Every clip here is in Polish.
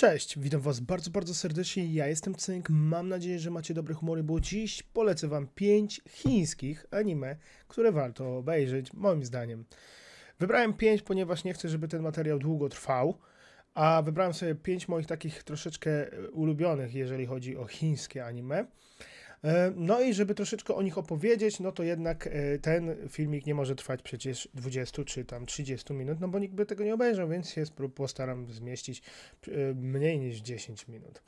Cześć, witam Was bardzo, bardzo serdecznie. Ja jestem Cynk. Mam nadzieję, że macie dobre humory, bo dziś polecę Wam 5 chińskich anime, które warto obejrzeć, moim zdaniem. Wybrałem 5, ponieważ nie chcę, żeby ten materiał długo trwał, a wybrałem sobie 5 moich takich troszeczkę ulubionych, jeżeli chodzi o chińskie anime. E, no i żeby troszeczkę o nich opowiedzieć, no to jednak e, ten filmik nie może trwać przecież 20 czy tam 30 minut, no bo nikt by tego nie obejrzał, więc się postaram zmieścić e, mniej niż 10 minut.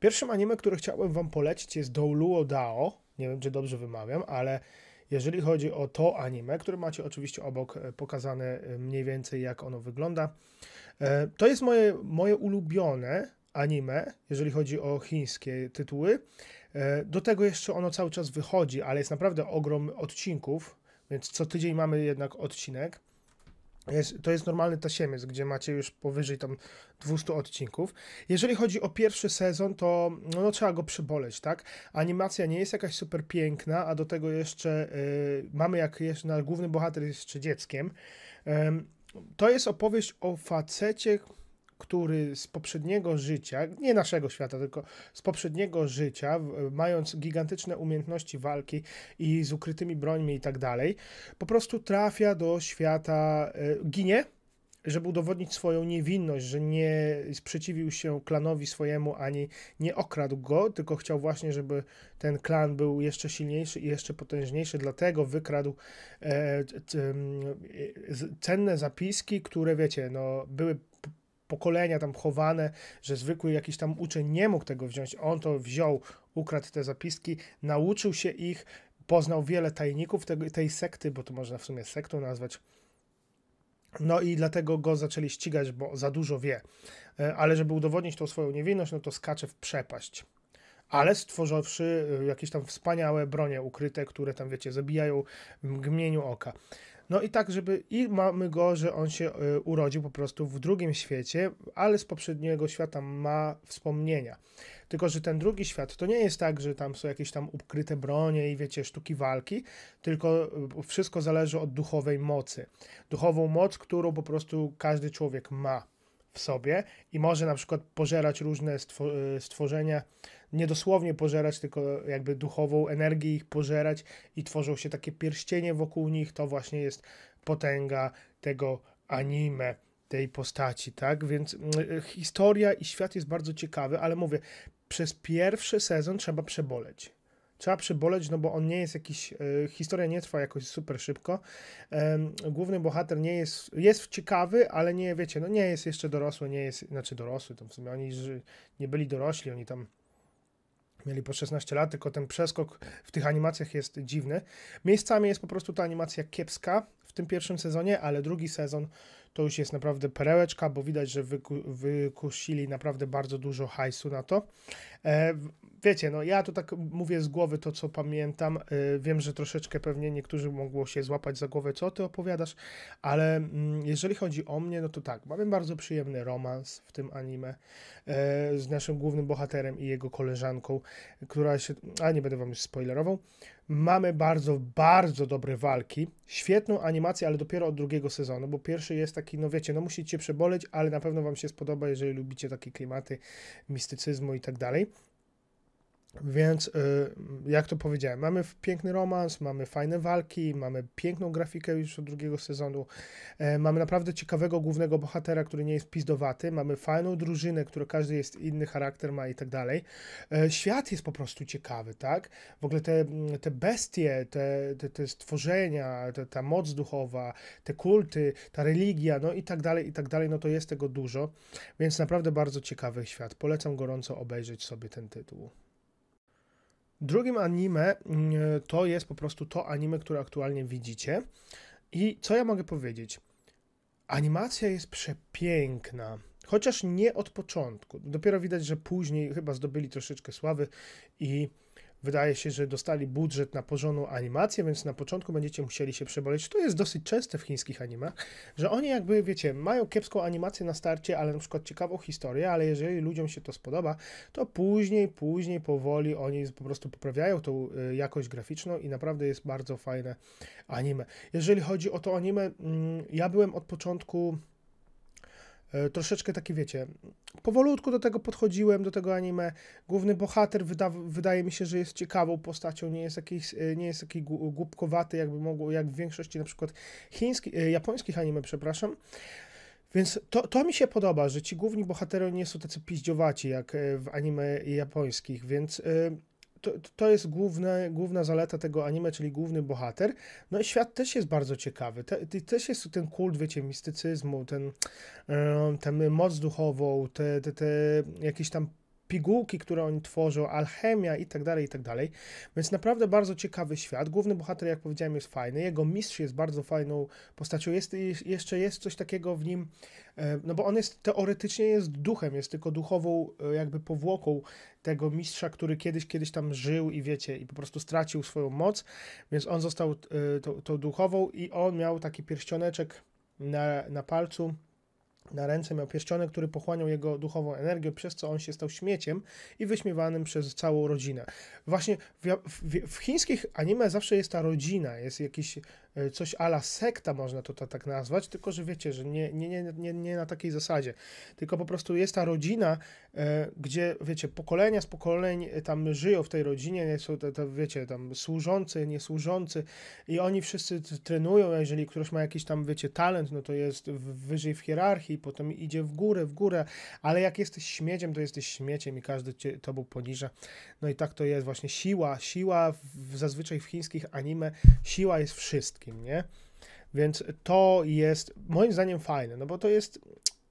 Pierwszym anime, które chciałbym wam polecić jest Douluo Dao, nie wiem czy dobrze wymawiam, ale jeżeli chodzi o to anime, które macie oczywiście obok pokazane mniej więcej jak ono wygląda, to jest moje, moje ulubione anime, jeżeli chodzi o chińskie tytuły. E, do tego jeszcze ono cały czas wychodzi, ale jest naprawdę ogrom odcinków, więc co tydzień mamy jednak odcinek. Jest, to jest normalny tasiemiec, gdzie macie już powyżej tam 200 odcinków. Jeżeli chodzi o pierwszy sezon, to no, no trzeba go przyboleć, tak? Animacja nie jest jakaś super piękna, a do tego jeszcze y, mamy jak jeszcze, główny bohater jest jeszcze dzieckiem. Y, to jest opowieść o facecie, który z poprzedniego życia, nie naszego świata, tylko z poprzedniego życia, mając gigantyczne umiejętności walki i z ukrytymi brońmi i tak dalej, po prostu trafia do świata, e, ginie, żeby udowodnić swoją niewinność, że nie sprzeciwił się klanowi swojemu ani nie okradł go, tylko chciał właśnie, żeby ten klan był jeszcze silniejszy i jeszcze potężniejszy, dlatego wykradł e, e cenne zapiski, które wiecie, no, były pokolenia tam chowane, że zwykły jakiś tam uczeń nie mógł tego wziąć. On to wziął, ukradł te zapiski, nauczył się ich, poznał wiele tajników tej, tej sekty, bo to można w sumie sektą nazwać. No i dlatego go zaczęli ścigać, bo za dużo wie. E, ale żeby udowodnić tą swoją niewinność, no to skacze w przepaść. Ale stworzywszy e, jakieś tam wspaniałe bronie ukryte, które tam, wiecie, zabijają w mgnieniu oka. No i tak, żeby i mamy go, że on się e, urodził po prostu w drugim świecie, ale z poprzedniego świata ma wspomnienia. Tylko, że ten drugi świat to nie jest tak, że tam są jakieś tam ukryte bronie i wiecie, sztuki walki, tylko e, wszystko zależy od duchowej mocy. Duchową moc, którą po prostu każdy człowiek ma w sobie i może na przykład pożerać różne y, stworzenia, niedosłownie pożerać, tylko jakby duchową energię ich pożerać i tworzą się takie pierścienie wokół nich, to właśnie jest potęga tego anime, tej postaci, tak? Więc mm, historia i świat jest bardzo ciekawy, ale mówię, przez pierwszy sezon trzeba przeboleć trzeba przyboleć, no bo on nie jest jakiś, e, historia nie trwa jakoś super szybko. Główny bohater nie jest, jest ciekawy, ale nie, wiecie, no nie jest jeszcze dorosły, nie jest, znaczy dorosły, to w sumie oni nie byli dorośli, oni tam mieli po 16 lat, tylko ten przeskok w tych animacjach jest dziwny. Miejscami jest po prostu ta animacja kiepska w tym pierwszym sezonie, ale drugi sezon to już jest naprawdę perełeczka, bo widać, że wyku, wykusili naprawdę bardzo dużo hajsu na to. E, wiecie, no ja to tak mówię z głowy to, co pamiętam. E, wiem, że troszeczkę pewnie niektórzy mogło się złapać za głowę, co ty opowiadasz, ale mm, jeżeli chodzi o mnie, no to tak, mamy bardzo przyjemny romans w tym anime e, z naszym głównym bohaterem i jego koleżanką, która się, a nie będę wam już spoilerował, Mamy bardzo, bardzo dobre walki, świetną animację, ale dopiero od drugiego sezonu, bo pierwszy jest taki, no wiecie, no musicie przeboleć, ale na pewno wam się spodoba, jeżeli lubicie takie klimaty mistycyzmu i tak dalej. Więc y, jak to powiedziałem, mamy piękny romans, mamy fajne walki, mamy piękną grafikę już od drugiego sezonu, e, mamy naprawdę ciekawego głównego bohatera, który nie jest pizdowaty, mamy fajną drużynę, która każdy jest inny charakter ma i tak dalej. E, świat jest po prostu ciekawy, tak? W ogóle te, te bestie, te, te, te stworzenia, te, ta moc duchowa, te kulty, ta religia, no i tak dalej, i tak dalej, no to jest tego dużo, więc naprawdę bardzo ciekawy świat. Polecam gorąco obejrzeć sobie ten tytuł. Drugim anime mm, to jest po prostu to anime, które aktualnie widzicie. I co ja mogę powiedzieć? Animacja jest przepiękna. Chociaż nie od początku. Dopiero widać, że później chyba zdobyli troszeczkę sławy i Wydaje się, że dostali budżet na porządną animację, więc na początku będziecie musieli się przeboleć. To jest dosyć częste w chińskich animach, że oni jakby, wiecie, mają kiepską animację na starcie, ale na przykład ciekawą historię, ale jeżeli ludziom się to spodoba, to później, później powoli oni po prostu poprawiają tą y, jakość graficzną i naprawdę jest bardzo fajne anime. Jeżeli chodzi o to anime, mm, ja byłem od początku E, troszeczkę taki, wiecie, powolutku do tego podchodziłem, do tego anime. Główny bohater wyda, wydaje mi się, że jest ciekawą postacią, nie jest jakiś, e, nie jest taki głupkowaty, jakby mogło, jak w większości na przykład chińskich, e, japońskich anime, przepraszam. Więc to, to mi się podoba, że ci główni bohaterowie nie są tacy piździowaci jak w anime japońskich, więc... Yy, to, to jest główne, główna zaleta tego anime, czyli główny bohater. No i świat też jest bardzo ciekawy. Te, też jest ten kult, wiecie, mistycyzmu, ten, ten moc duchową, te, te, te jakieś tam pigułki, które oni tworzą, alchemia i tak dalej, i tak dalej. Więc naprawdę bardzo ciekawy świat. Główny bohater, jak powiedziałem, jest fajny. Jego mistrz jest bardzo fajną postacią. Jest, jeszcze jest coś takiego w nim, e, no bo on jest teoretycznie jest duchem, jest tylko duchową e, jakby powłoką tego mistrza, który kiedyś, kiedyś tam żył i wiecie, i po prostu stracił swoją moc, więc on został e, tą, tą duchową i on miał taki pierścioneczek na, na palcu, na ręce miał pierścionek, który pochłaniał jego duchową energię, przez co on się stał śmieciem i wyśmiewanym przez całą rodzinę. Właśnie w, w, w chińskich anime zawsze jest ta rodzina, jest jakiś E, coś ala sekta, można to tak nazwać, tylko że wiecie, że nie, nie, nie, nie, nie na takiej zasadzie. Tylko po prostu jest ta rodzina, e, gdzie wiecie, pokolenia z pokoleń e, tam żyją w tej rodzinie, są te, te, wiecie, tam służący, niesłużący i oni wszyscy trenują, jeżeli ktoś ma jakiś tam, wiecie, talent, no to jest wyżej w hierarchii, potem idzie w górę, w górę, ale jak jesteś śmieciem, to jesteś śmieciem i każdy cię, tobą poniża. No i tak to jest właśnie siła, siła w, zazwyczaj w chińskich anime, siła jest wszystkim wszystkim, nie? Więc to jest moim zdaniem fajne, no bo to jest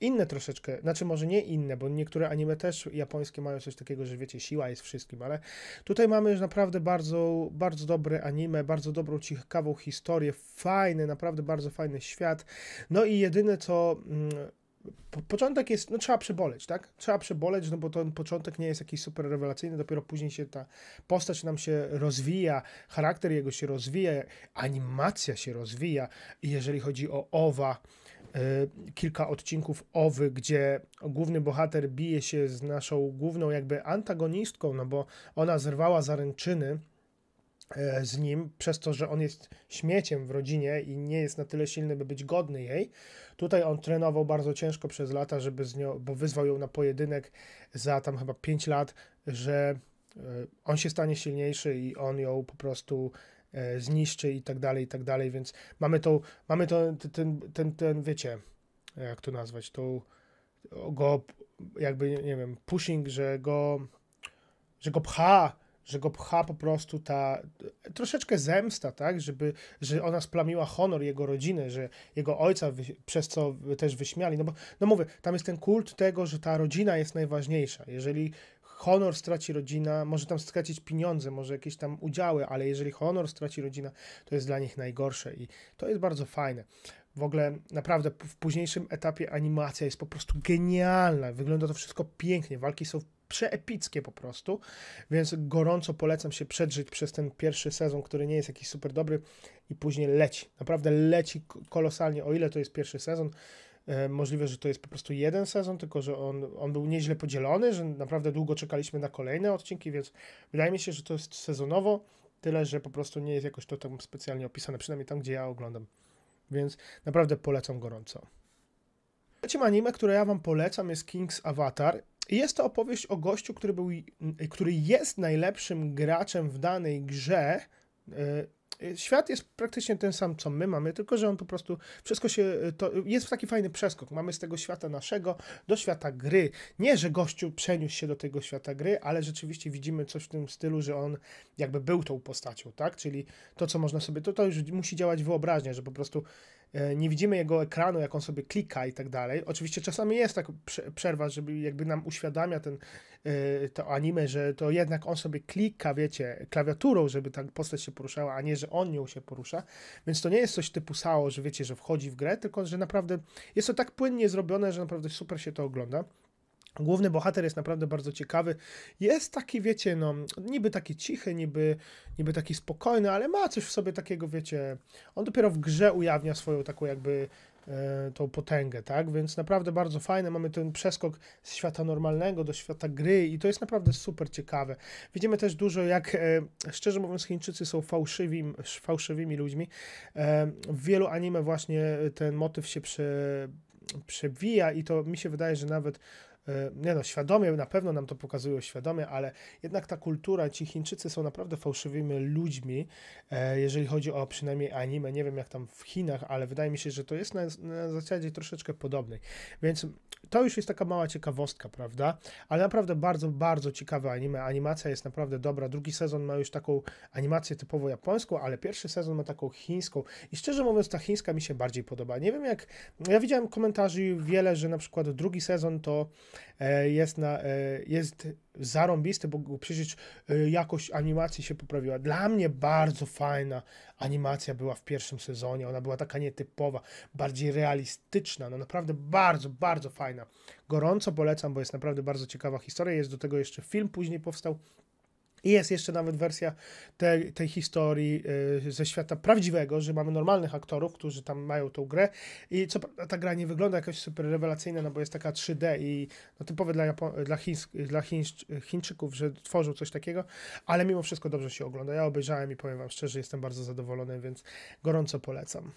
inne troszeczkę, znaczy może nie inne, bo niektóre anime też japońskie mają coś takiego, że wiecie, siła jest wszystkim, ale tutaj mamy już naprawdę bardzo, bardzo dobre anime, bardzo dobrą, ciekawą historię, fajny, naprawdę bardzo fajny świat. No i jedyne co mm, po, początek jest, no trzeba przeboleć, tak? Trzeba przeboleć, no bo ten początek nie jest jakiś super rewelacyjny, dopiero później się ta postać nam się rozwija, charakter jego się rozwija, animacja się rozwija i jeżeli chodzi o owa, y, kilka odcinków owy, gdzie główny bohater bije się z naszą główną jakby antagonistką, no bo ona zerwała zaręczyny, E, z nim, przez to, że on jest śmieciem w rodzinie i nie jest na tyle silny, by być godny jej. Tutaj on trenował bardzo ciężko przez lata, żeby z nią, bo wyzwał ją na pojedynek za tam chyba 5 lat, że e, on się stanie silniejszy i on ją po prostu e, zniszczy i tak dalej, i tak dalej, więc mamy tą, mamy to, ten, ten, ten, ten, wiecie, jak to nazwać, tą go jakby, nie wiem, pushing, że go, że go pcha że go pcha po prostu ta troszeczkę zemsta, tak, żeby, że ona splamiła honor jego rodziny, że jego ojca wy, przez co też wyśmiali, no bo, no mówię, tam jest ten kult tego, że ta rodzina jest najważniejsza, jeżeli honor straci rodzina, może tam stracić pieniądze, może jakieś tam udziały, ale jeżeli honor straci rodzina, to jest dla nich najgorsze i to jest bardzo fajne. W ogóle naprawdę w późniejszym etapie animacja jest po prostu genialna, wygląda to wszystko pięknie, walki są przeepickie po prostu, więc gorąco polecam się przedrzeć przez ten pierwszy sezon, który nie jest jakiś super dobry i później leci. Naprawdę leci kolosalnie, o ile to jest pierwszy sezon. E, możliwe, że to jest po prostu jeden sezon, tylko że on, on był nieźle podzielony, że naprawdę długo czekaliśmy na kolejne odcinki, więc wydaje mi się, że to jest sezonowo, tyle że po prostu nie jest jakoś to tam specjalnie opisane, przynajmniej tam, gdzie ja oglądam. Więc naprawdę polecam gorąco. Trzecim anime, które ja wam polecam jest King's Avatar. Jest to opowieść o gościu, który, był, y, który jest najlepszym graczem w danej grze. Y, y, świat jest praktycznie ten sam, co my mamy, tylko że on po prostu wszystko się. To jest taki fajny przeskok. Mamy z tego świata naszego do świata gry. Nie, że gościu przeniósł się do tego świata gry, ale rzeczywiście widzimy coś w tym stylu, że on jakby był tą postacią, tak? Czyli to, co można sobie. To, to już musi działać wyobraźnia, że po prostu E, nie widzimy jego ekranu, jak on sobie klika i tak dalej. Oczywiście czasami jest tak przerwa, żeby jakby nam uświadamia ten, e, to anime, że to jednak on sobie klika, wiecie, klawiaturą, żeby ta postać się poruszała, a nie, że on nią się porusza. Więc to nie jest coś typu sało, że wiecie, że wchodzi w grę, tylko że naprawdę jest to tak płynnie zrobione, że naprawdę super się to ogląda. Główny bohater jest naprawdę bardzo ciekawy. Jest taki, wiecie, no, niby taki cichy, niby, niby taki spokojny, ale ma coś w sobie takiego, wiecie. On dopiero w grze ujawnia swoją taką jakby e, tą potęgę, tak? Więc naprawdę bardzo fajne. Mamy ten przeskok z świata normalnego do świata gry i to jest naprawdę super ciekawe. Widzimy też dużo, jak e, szczerze mówiąc, Chińczycy są fałszywymi ludźmi. E, w wielu anime właśnie ten motyw się prze, przewija i to mi się wydaje, że nawet E, nie no, świadomie, na pewno nam to pokazują świadomie, ale jednak ta kultura, ci Chińczycy są naprawdę fałszywymi ludźmi, e, jeżeli chodzi o przynajmniej anime. Nie wiem jak tam w Chinach, ale wydaje mi się, że to jest na, na zasadzie troszeczkę podobnej. Więc to już jest taka mała ciekawostka, prawda? Ale naprawdę bardzo, bardzo ciekawe anime. Animacja jest naprawdę dobra. Drugi sezon ma już taką animację typowo japońską, ale pierwszy sezon ma taką chińską. I szczerze mówiąc, ta chińska mi się bardziej podoba. Nie wiem jak. Ja widziałem komentarzy wiele, że na przykład drugi sezon to e, jest na. E, jest zarąbisty, bo przecież e, jakość animacji się poprawiła. Dla mnie bardzo fajna animacja była w pierwszym sezonie. Ona była taka nietypowa, bardziej realistyczna. No naprawdę bardzo, bardzo fajna. Gorąco polecam, bo jest naprawdę bardzo ciekawa historia. Jest do tego jeszcze film później powstał. I jest jeszcze nawet wersja tej, tej historii y, ze świata prawdziwego, że mamy normalnych aktorów, którzy tam mają tą grę. I co prawda ta gra nie wygląda jakoś super rewelacyjna, no bo jest taka 3D i no, typowe dla, Japo- dla, Chińs- dla Chińczyków, że tworzą coś takiego, ale mimo wszystko dobrze się ogląda. Ja obejrzałem i powiem wam szczerze, jestem bardzo zadowolony, więc gorąco polecam.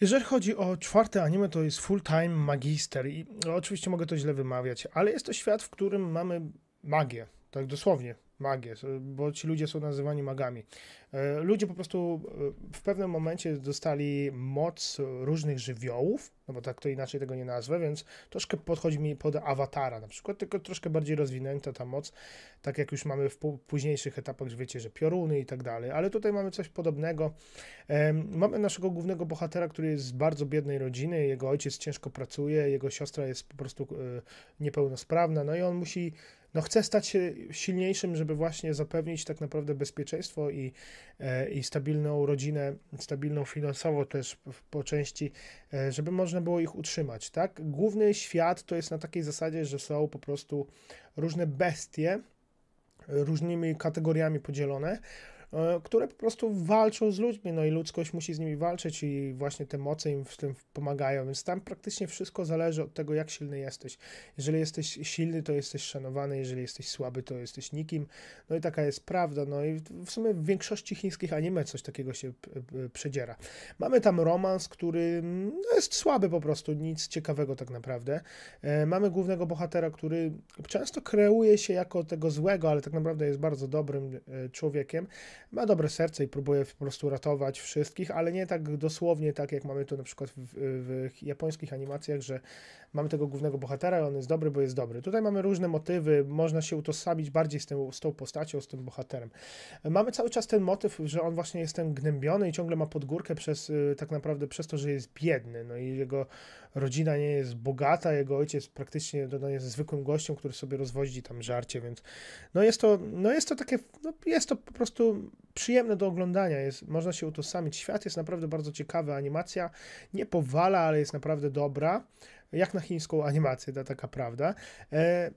Jeżeli chodzi o czwarte anime, to jest full-time magister i oczywiście mogę to źle wymawiać, ale jest to świat, w którym mamy magię. Tak dosłownie, magie, bo ci ludzie są nazywani magami. E, ludzie po prostu e, w pewnym momencie dostali moc różnych żywiołów, no bo tak to inaczej tego nie nazwę, więc troszkę podchodzi mi pod awatara na przykład, tylko troszkę bardziej rozwinięta ta moc, tak jak już mamy w późniejszych etapach, że wiecie, że pioruny i tak dalej, ale tutaj mamy coś podobnego. E, mamy naszego głównego bohatera, który jest z bardzo biednej rodziny, jego ojciec ciężko pracuje, jego siostra jest po prostu niepełnosprawna, no i on musi no chce stać się silniejszym, żeby właśnie zapewnić tak naprawdę bezpieczeństwo i, e, i stabilną rodzinę, stabilną finansowo też po części, e, żeby można było ich utrzymać, tak? Główny świat to jest na takiej zasadzie, że są po prostu różne bestie, różnymi kategoriami podzielone E, które po prostu walczą z ludźmi, no i ludzkość musi z nimi walczyć i właśnie te moce im w tym pomagają, więc tam praktycznie wszystko zależy od tego, jak silny jesteś. Jeżeli jesteś silny, to jesteś szanowany, jeżeli jesteś słaby, to jesteś nikim, no i taka jest prawda, no i w sumie w większości chińskich anime coś takiego się przedziera. Mamy tam romans, który no, jest słaby po prostu, nic ciekawego tak naprawdę. E, mamy głównego bohatera, który często kreuje się jako tego złego, ale tak naprawdę jest bardzo dobrym e, człowiekiem, ma dobre serce i próbuje po prostu ratować wszystkich, ale nie tak dosłownie tak, jak mamy to na przykład w, w japońskich animacjach, że mamy tego głównego bohatera, i on jest dobry, bo jest dobry. Tutaj mamy różne motywy, można się utożsamić bardziej z, tym, z tą postacią, z tym bohaterem. Mamy cały czas ten motyw, że on właśnie jest ten gnębiony i ciągle ma podgórkę przez, y, tak naprawdę przez to, że jest biedny, no i jego rodzina nie jest bogata, jego ojciec praktycznie no, no, jest zwykłym gościem, który sobie rozwozi tam żarcie, więc no jest to, no jest to takie, no jest to po prostu przyjemne do oglądania, jest, można się utożsamić. Świat jest naprawdę bardzo ciekawy, animacja nie powala, ale jest naprawdę dobra jak na chińską animację, ta taka prawda. E,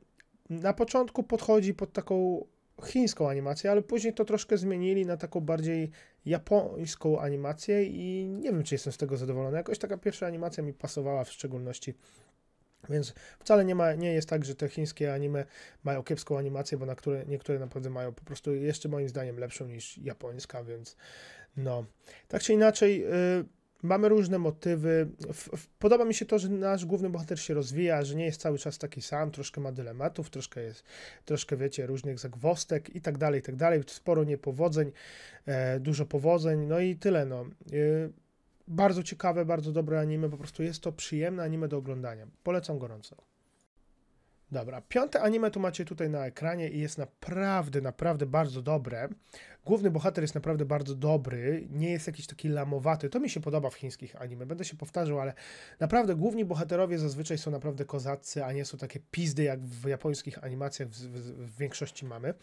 na początku podchodzi pod taką chińską animację, ale później to troszkę zmienili na taką bardziej japońską animację i nie wiem, czy jestem z tego zadowolony. Jakoś taka pierwsza animacja mi pasowała w szczególności. Więc wcale nie, ma, nie jest tak, że te chińskie anime mają kiepską animację, bo na które, niektóre naprawdę mają po prostu jeszcze moim zdaniem lepszą niż japońska, więc no. Tak czy inaczej... Yy, Mamy różne motywy. Podoba mi się to, że nasz główny bohater się rozwija, że nie jest cały czas taki sam, troszkę ma dylematów, troszkę jest, troszkę wiecie, różnych zagwostek i tak dalej, i tak dalej. Sporo niepowodzeń, e, dużo powodzeń, no i tyle, no. E, bardzo ciekawe, bardzo dobre anime, po prostu jest to przyjemne anime do oglądania. Polecam gorąco. Dobra, piąte anime tu macie tutaj na ekranie i jest naprawdę, naprawdę bardzo dobre. Główny bohater jest naprawdę bardzo dobry, nie jest jakiś taki lamowaty. To mi się podoba w chińskich anime, będę się powtarzał, ale naprawdę główni bohaterowie zazwyczaj są naprawdę kozacy, a nie są takie pizdy jak w japońskich animacjach w, w, w większości mamy.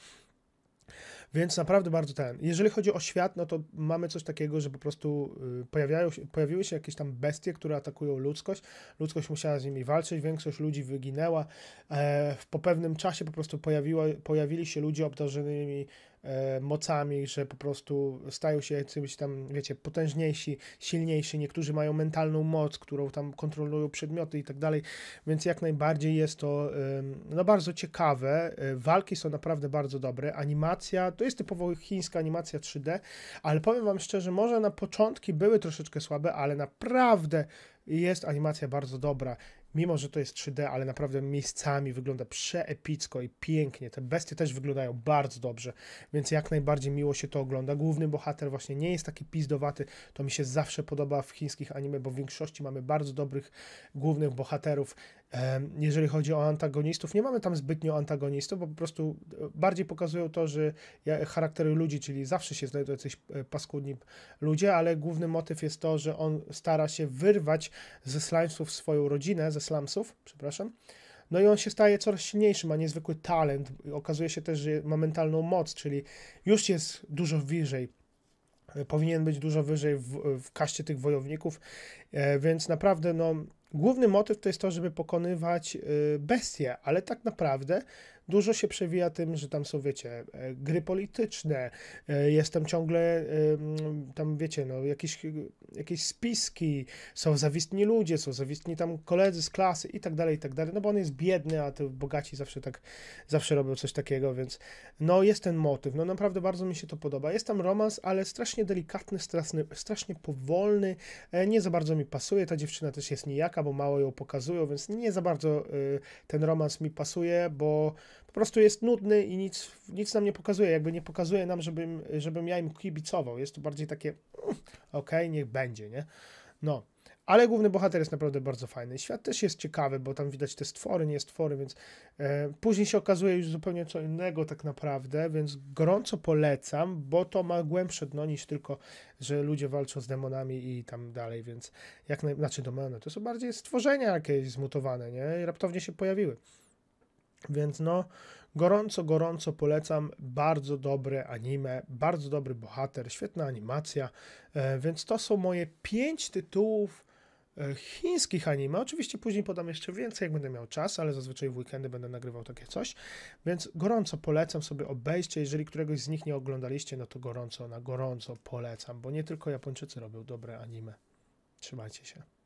Więc naprawdę bardzo ten. Jeżeli chodzi o świat, no to mamy coś takiego, że po prostu y, pojawiają się, pojawiły się jakieś tam bestie, które atakują ludzkość. Ludzkość musiała z nimi walczyć, większość ludzi wyginęła. E, po pewnym czasie po prostu pojawiła, pojawili się ludzie obdarzonymi E, mocami, że po prostu stają się jacyś tam, wiecie, potężniejsi, silniejsi, niektórzy mają mentalną moc, którą tam kontrolują przedmioty i tak dalej, więc jak najbardziej jest to no bardzo ciekawe, e, walki są naprawdę bardzo dobre, animacja, to jest typowo chińska animacja 3D, ale powiem wam szczerze, może na początki były troszeczkę słabe, ale naprawdę jest animacja bardzo dobra mimo że to jest 3D, ale naprawdę miejscami wygląda przeepicko i pięknie. Te bestie też wyglądają bardzo dobrze, więc jak najbardziej miło się to ogląda. Główny bohater właśnie nie jest taki pizdowaty, to mi się zawsze podoba w chińskich anime, bo w większości mamy bardzo dobrych głównych bohaterów, jeżeli chodzi o antagonistów, nie mamy tam zbytnio antagonistów, bo po prostu e, bardziej pokazują to, że charaktery ludzi, czyli zawsze się znajdują jacyś e, paskudni ludzie, ale główny motyw jest to, że on stara się wyrwać ze slamsów swoją rodzinę, ze slamsów, przepraszam, no i on się staje coraz silniejszy, ma niezwykły talent. Okazuje się też, że ma mentalną moc, czyli już jest dużo wyżej. E, powinien być dużo wyżej w, w kaście tych wojowników, więc naprawdę no, główny motyw to jest to, żeby pokonywać y, bestie, ale tak naprawdę dużo się przewija tym, że tam są, wiecie, e, gry polityczne, e, jestem ciągle tam, wiecie, no, jakieś, jakieś spiski, są zawistni ludzie, są zawistni tam koledzy z klasy i tak dalej, i tak dalej, no bo on jest biedny, a te bogaci zawsze tak, zawsze robią coś takiego, więc no jest ten motyw, no naprawdę bardzo mi się to podoba. Jest tam romans, ale strasznie delikatny, straszny, strasznie powolny, e, nie za bardzo mi pasuje, ta dziewczyna też jest nijaka, bo mało ją pokazują, więc nie za bardzo ten romans mi pasuje, bo po prostu jest nudny i nic, nic nam nie pokazuje, jakby nie pokazuje nam, żebym, żebym ja im kibicował. Jest to bardziej takie, mm, okej, okay, niech będzie, nie? No. Ale główny bohater jest naprawdę bardzo fajny. Świat też jest ciekawy, bo tam widać te stwory, nie stwory, więc e, później się okazuje już zupełnie co innego tak naprawdę, więc gorąco polecam, bo to ma głębsze dno niż tylko, że ludzie walczą z demonami i tam dalej, więc jak naj... znaczy domeny, to są bardziej stworzenia jakieś zmutowane, nie? I raptownie się pojawiły. Więc no, gorąco, gorąco polecam. Bardzo dobre anime, bardzo dobry bohater, świetna animacja. E, więc to są moje pięć tytułów e, chińskich anime. Oczywiście później podam jeszcze więcej, jak będę miał czas, ale zazwyczaj w weekendy będę nagrywał takie coś. Więc gorąco polecam sobie obejście. Jeżeli któregoś z nich nie oglądaliście, no to gorąco, na gorąco polecam, bo nie tylko Japończycy robią dobre anime. Trzymajcie się.